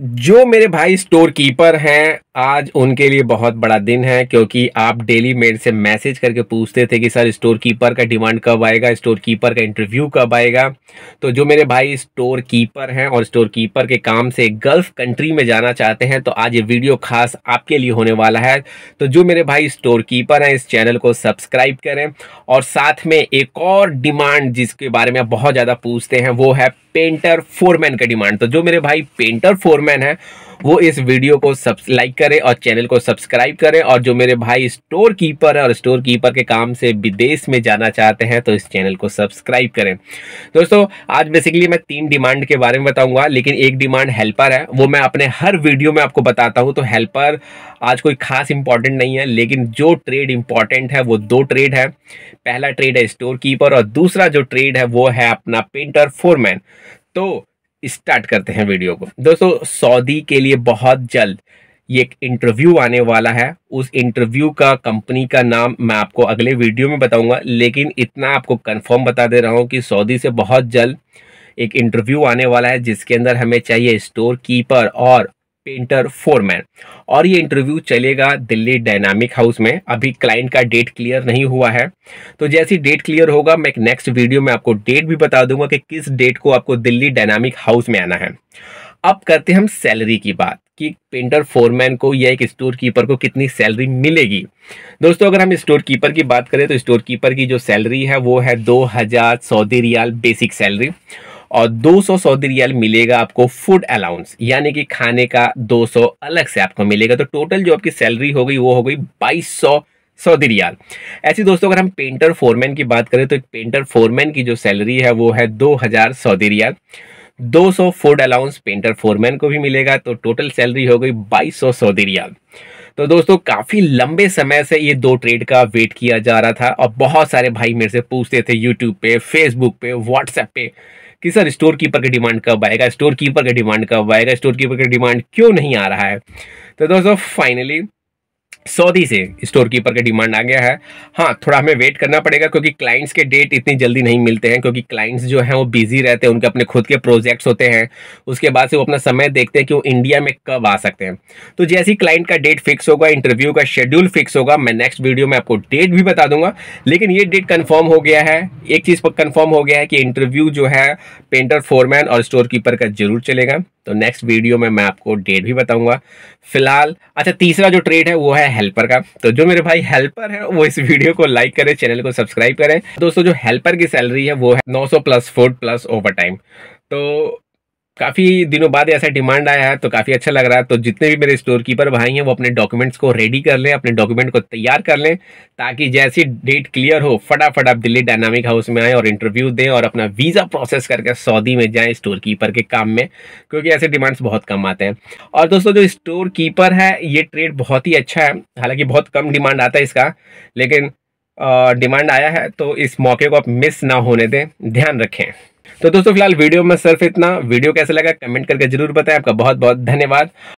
जो मेरे भाई स्टोर कीपर हैं आज उनके लिए बहुत बड़ा दिन है क्योंकि आप डेली मेल से मैसेज करके पूछते थे कि सर स्टोर कीपर का डिमांड कब आएगा स्टोर कीपर का इंटरव्यू कब आएगा तो जो मेरे भाई स्टोर कीपर हैं और स्टोर कीपर के काम से गल्फ कंट्री में जाना चाहते हैं तो आज ये वीडियो खास आपके लिए होने वाला है तो जो मेरे भाई स्टोर कीपर हैं इस चैनल को सब्सक्राइब करें और साथ में एक और डिमांड जिसके बारे में आप बहुत ज़्यादा पूछते हैं वो है पेंटर फोरमैन का डिमांड तो जो मेरे भाई पेंटर फोरमैन है वो इस वीडियो को लाइक करें और चैनल को सब्सक्राइब करें और जो मेरे भाई स्टोर कीपर है और स्टोर कीपर के काम से विदेश में जाना चाहते हैं तो इस चैनल को सब्सक्राइब करें दोस्तों आज बेसिकली मैं तीन डिमांड के बारे में बताऊंगा लेकिन एक डिमांड हेल्पर है वो मैं अपने हर वीडियो में आपको बताता हूँ तो हेल्पर आज कोई खास इंपॉर्टेंट नहीं है लेकिन जो ट्रेड इंपॉर्टेंट है वो दो ट्रेड है पहला ट्रेड है स्टोर कीपर और दूसरा जो ट्रेड है वो है अपना पेंटर फोरमैन तो स्टार्ट करते हैं वीडियो को दोस्तों सऊदी के लिए बहुत जल्द ये एक इंटरव्यू आने वाला है उस इंटरव्यू का कंपनी का नाम मैं आपको अगले वीडियो में बताऊंगा लेकिन इतना आपको कंफर्म बता दे रहा हूँ कि सऊदी से बहुत जल्द एक इंटरव्यू आने वाला है जिसके अंदर हमें चाहिए स्टोर कीपर और पेंटर फोरमैन और ये इंटरव्यू चलेगा दिल्ली डायनामिक हाउस में अभी क्लाइंट का डेट क्लियर नहीं हुआ है तो जैसी डेट क्लियर होगा मैं एक नेक्स्ट वीडियो में आपको डेट भी बता दूंगा कि किस डेट को आपको दिल्ली डायनामिक हाउस में आना है अब करते हैं हम सैलरी की बात कि पेंटर फोरमैन को या एक स्टोर कीपर को कितनी सैलरी मिलेगी दोस्तों अगर हम स्टोर कीपर की बात करें तो स्टोर कीपर की जो सैलरी है वो है दो हज़ार सऊदी रियाल बेसिक सैलरी और 200 सऊदी रियाल मिलेगा आपको फूड अलाउंस यानी कि खाने का 200 अलग से आपको मिलेगा तो टोटल जो आपकी सैलरी हो गई वो हो गई बाईस सऊदी रियाल ऐसी दोस्तों अगर हम पेंटर फोरमैन की बात करें तो एक पेंटर फोरमैन की जो सैलरी है वो है दो हज़ार Saudi riyal 200 food allowance painter foreman को भी मिलेगा तो टोटल सैलरी हो गई 2200 सऊदी रियाल तो दोस्तों काफ़ी लंबे समय से ये दो ट्रेड का वेट किया जा रहा था और बहुत सारे भाई मेरे से पूछते थे यूट्यूब पे फेसबुक पे व्हाट्सएप पे कि सर स्टोर कीपर का डिमांड कब आएगा स्टोर कीपर का डिमांड कब आएगा स्टोर कीपर का डिमांड क्यों नहीं आ रहा है तो दोस्तों फाइनली सऊदी से स्टोर कीपर का डिमांड आ गया है हाँ थोड़ा हमें वेट करना पड़ेगा क्योंकि क्लाइंट्स के डेट इतनी जल्दी नहीं मिलते हैं क्योंकि क्लाइंट्स जो हैं वो बिजी रहते हैं उनके अपने खुद के प्रोजेक्ट्स होते हैं उसके बाद से वो अपना समय देखते हैं कि वो इंडिया में कब आ सकते हैं तो जैसे ही क्लाइंट का डेट फिक्स होगा इंटरव्यू का शेड्यूल फिक्स होगा मैं नेक्स्ट वीडियो में आपको डेट भी बता दूंगा लेकिन ये डेट कन्फर्म हो गया है एक चीज़ पर कन्फर्म हो गया है कि इंटरव्यू जो है पेंटर फोरमैन और स्टोर कीपर का जरूर चलेगा तो नेक्स्ट वीडियो में मैं आपको डेट भी बताऊंगा फिलहाल अच्छा तीसरा जो ट्रेड है वो है हेल्पर का तो जो मेरे भाई हेल्पर है वो इस वीडियो को लाइक करें चैनल को सब्सक्राइब करें दोस्तों जो हेल्पर की सैलरी है वो है 900 plus food plus over time तो काफ़ी दिनों बाद ऐसा डिमांड आया है तो काफ़ी अच्छा लग रहा है तो जितने भी मेरे स्टोर कीपर भाई हैं वो अपने डॉक्यूमेंट्स को रेडी कर लें अपने डॉक्यूमेंट को तैयार कर लें ताकि जैसी डेट क्लियर हो फटाफट आप दिल्ली डायनामिक हाउस में आएँ और इंटरव्यू दें और अपना वीज़ा प्रोसेस करके सऊदी में जाएँ स्टोर कीपर के काम में क्योंकि ऐसे डिमांड्स बहुत कम आते हैं और दोस्तों जो स्टोर कीपर है ये ट्रेड बहुत ही अच्छा है हालांकि बहुत कम डिमांड आता है इसका लेकिन डिमांड आया है तो इस मौके को आप मिस ना होने दें ध्यान रखें तो दोस्तों फिलहाल वीडियो में सिर्फ इतना वीडियो कैसा लगा कमेंट करके जरूर बताएं आपका बहुत बहुत धन्यवाद